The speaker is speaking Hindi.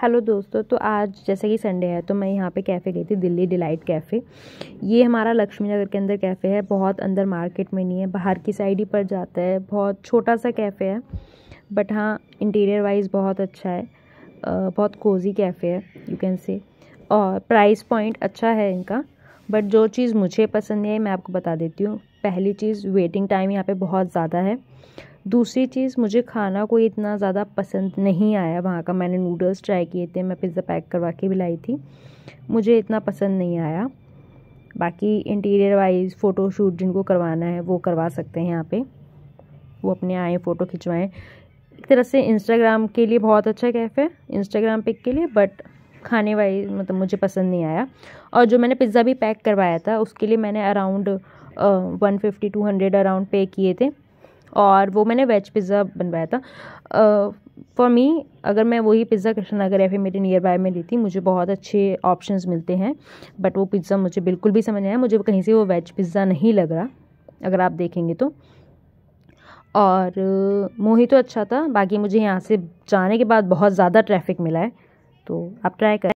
हेलो दोस्तों तो आज जैसे कि संडे है तो मैं यहाँ पे कैफ़े गई थी दिल्ली डिलाइट कैफ़े ये हमारा लक्ष्मी नगर के अंदर कैफ़े है बहुत अंदर मार्केट में नहीं है बाहर की साइड ही पड़ जाता है बहुत छोटा सा कैफ़े है बट हाँ इंटीरियर वाइज बहुत अच्छा है बहुत कोजी कैफ़े है यू कैन से और प्राइस पॉइंट अच्छा है इनका बट जो चीज़ मुझे पसंद है मैं आपको बता देती हूँ पहली चीज़ वेटिंग टाइम यहाँ पर बहुत ज़्यादा है दूसरी चीज़ मुझे खाना कोई इतना ज़्यादा पसंद नहीं आया वहाँ का मैंने नूडल्स ट्राई किए थे मैं पिज़्ज़ा पैक करवा के भी लाई थी मुझे इतना पसंद नहीं आया बाकी इंटीरियर वाइज फ़ोटोशूट जिनको करवाना है वो करवा सकते हैं यहाँ पे वो अपने आए फ़ोटो खिंचवाएं एक तरह से इंस्टाग्राम के लिए बहुत अच्छा कैफ है इंस्टाग्राम पिक के लिए बट खाने वाइज मतलब मुझे पसंद नहीं आया और जो मैंने पिज़्ज़ा भी पैक करवाया था उसके लिए मैंने around one fifty two hundred around pay किए थे और वो मैंने वेज पिज़्ज़ा बनवाया था फॉर मी अगर मैं वही पिज़्ज़ा कृष्ण नगर या फिर मेरे नियर बाय में लेती मुझे बहुत अच्छे ऑप्शन मिलते हैं बट वो पिज़्ज़ा मुझे बिल्कुल भी समझ नहीं आया मुझे कहीं से वो वेज पिज़्ज़ा नहीं लग रहा अगर आप देखेंगे तो और मोही तो अच्छा था बाकी मुझे यहाँ से जाने के बाद बहुत ज़्यादा ट्रैफिक मिला है तो आप ट्राई करें